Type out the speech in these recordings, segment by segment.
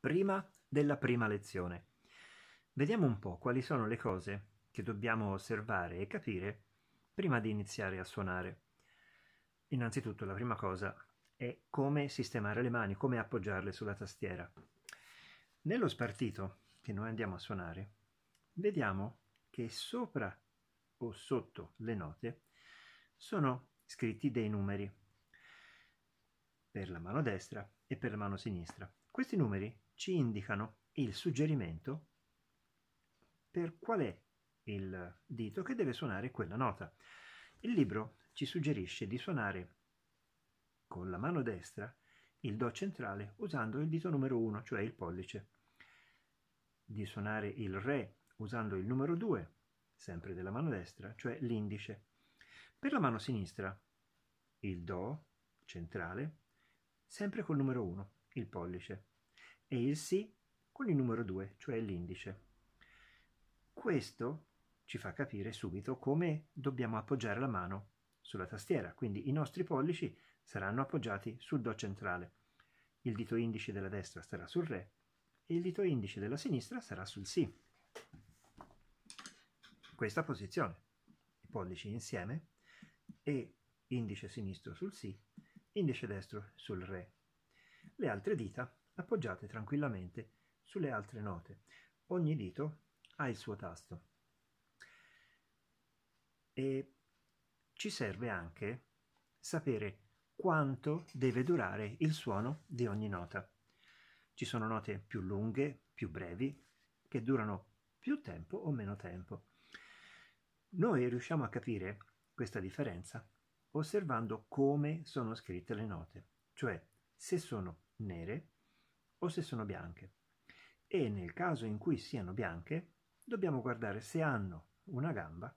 prima della prima lezione. Vediamo un po' quali sono le cose che dobbiamo osservare e capire prima di iniziare a suonare. Innanzitutto la prima cosa è come sistemare le mani, come appoggiarle sulla tastiera. Nello spartito che noi andiamo a suonare, vediamo che sopra o sotto le note sono scritti dei numeri per la mano destra e per la mano sinistra. Questi numeri ci indicano il suggerimento per qual è il dito che deve suonare quella nota. Il libro ci suggerisce di suonare con la mano destra il Do centrale usando il dito numero 1, cioè il pollice, di suonare il Re usando il numero 2, sempre della mano destra, cioè l'indice. Per la mano sinistra il Do centrale, sempre col numero 1, il pollice e il sì con il numero 2, cioè l'indice. Questo ci fa capire subito come dobbiamo appoggiare la mano sulla tastiera, quindi i nostri pollici saranno appoggiati sul Do centrale. Il dito indice della destra sarà sul Re e il dito indice della sinistra sarà sul Si. Questa posizione, i pollici insieme e indice sinistro sul Si, indice destro sul Re. Le altre dita appoggiate tranquillamente sulle altre note. Ogni dito ha il suo tasto. E ci serve anche sapere quanto deve durare il suono di ogni nota. Ci sono note più lunghe, più brevi, che durano più tempo o meno tempo. Noi riusciamo a capire questa differenza osservando come sono scritte le note, cioè se sono nere o se sono bianche. E nel caso in cui siano bianche, dobbiamo guardare se hanno una gamba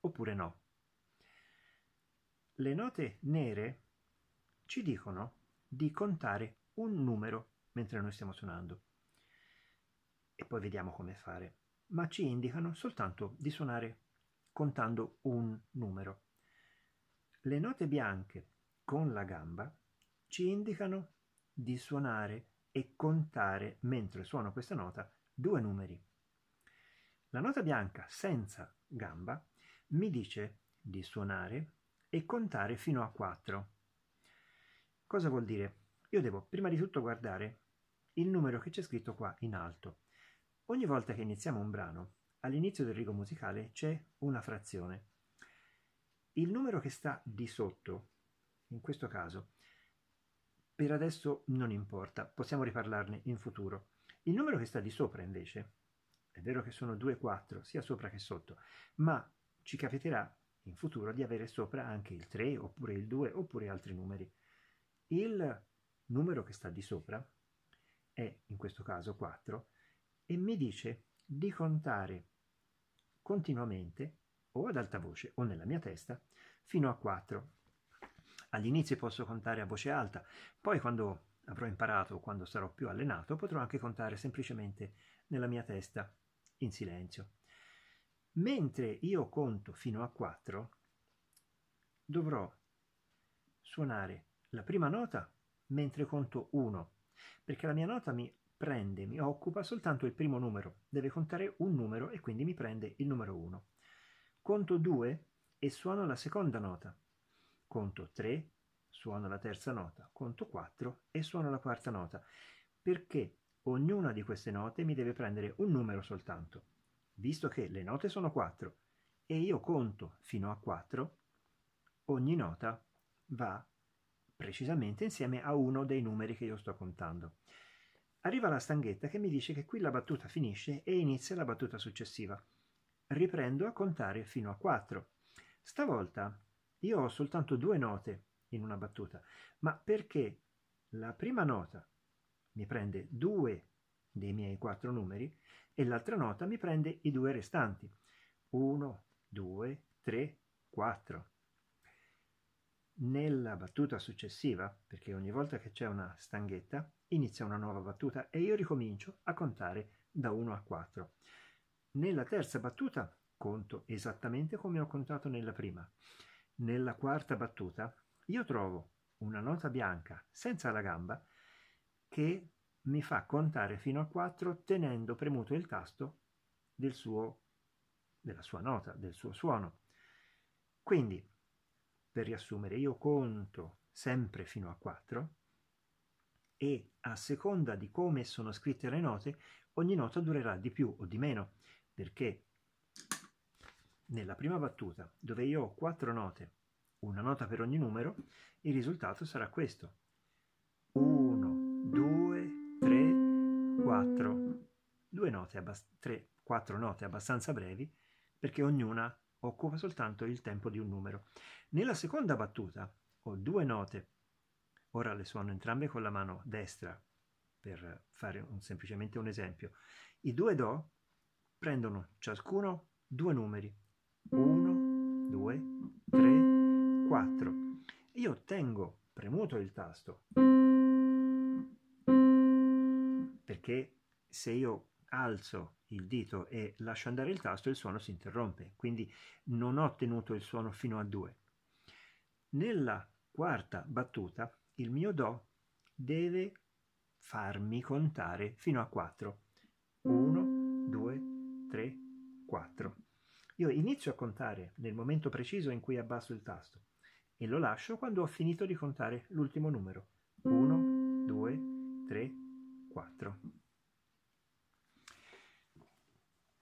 oppure no. Le note nere ci dicono di contare un numero mentre noi stiamo suonando. E poi vediamo come fare. Ma ci indicano soltanto di suonare contando un numero. Le note bianche con la gamba ci indicano di suonare e contare, mentre suono questa nota, due numeri. La nota bianca senza gamba mi dice di suonare e contare fino a 4. Cosa vuol dire? Io devo prima di tutto guardare il numero che c'è scritto qua in alto. Ogni volta che iniziamo un brano, all'inizio del rigo musicale c'è una frazione. Il numero che sta di sotto, in questo caso, per adesso non importa, possiamo riparlarne in futuro. Il numero che sta di sopra invece, è vero che sono 2 4, sia sopra che sotto, ma ci capiterà in futuro di avere sopra anche il 3 oppure il 2 oppure altri numeri. Il numero che sta di sopra è in questo caso 4 e mi dice di contare continuamente o ad alta voce o nella mia testa fino a 4. All'inizio posso contare a voce alta, poi quando avrò imparato, quando sarò più allenato, potrò anche contare semplicemente nella mia testa, in silenzio. Mentre io conto fino a 4, dovrò suonare la prima nota mentre conto 1, perché la mia nota mi prende, mi occupa soltanto il primo numero, deve contare un numero e quindi mi prende il numero 1. Conto 2 e suono la seconda nota, conto 3, suono la terza nota, conto 4 e suono la quarta nota, perché ognuna di queste note mi deve prendere un numero soltanto. Visto che le note sono 4 e io conto fino a 4, ogni nota va precisamente insieme a uno dei numeri che io sto contando. Arriva la stanghetta che mi dice che qui la battuta finisce e inizia la battuta successiva. Riprendo a contare fino a 4. Stavolta io ho soltanto due note in una battuta, ma perché la prima nota mi prende due dei miei quattro numeri e l'altra nota mi prende i due restanti. 1, 2, 3, 4. Nella battuta successiva, perché ogni volta che c'è una stanghetta, inizia una nuova battuta e io ricomincio a contare da 1 a 4. Nella terza battuta conto esattamente come ho contato nella prima. Nella quarta battuta io trovo una nota bianca senza la gamba che mi fa contare fino a 4 tenendo premuto il tasto del suo, della sua nota, del suo suono. Quindi, per riassumere, io conto sempre fino a 4 e a seconda di come sono scritte le note, ogni nota durerà di più o di meno, perché nella prima battuta, dove io ho quattro note, una nota per ogni numero, il risultato sarà questo. 1, 2, 3, 4. Due note, tre, quattro note abbastanza brevi, perché ognuna occupa soltanto il tempo di un numero. Nella seconda battuta ho due note, ora le suono entrambe con la mano destra, per fare un, semplicemente un esempio. I due Do prendono ciascuno due numeri, 1, 2, 3, 4. Io tengo premuto il tasto perché se io alzo il dito e lascio andare il tasto il suono si interrompe, quindi non ho ottenuto il suono fino a 2. Nella quarta battuta il mio Do deve farmi contare fino a 4. 1, 2, 3, 4. Io inizio a contare nel momento preciso in cui abbasso il tasto e lo lascio quando ho finito di contare l'ultimo numero. 1, 2, 3, 4.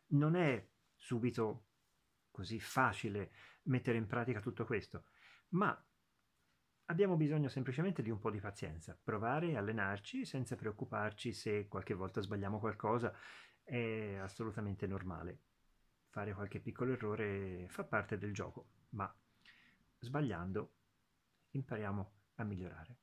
Non è subito così facile mettere in pratica tutto questo, ma abbiamo bisogno semplicemente di un po' di pazienza, provare, allenarci senza preoccuparci se qualche volta sbagliamo qualcosa, è assolutamente normale fare qualche piccolo errore fa parte del gioco, ma sbagliando impariamo a migliorare.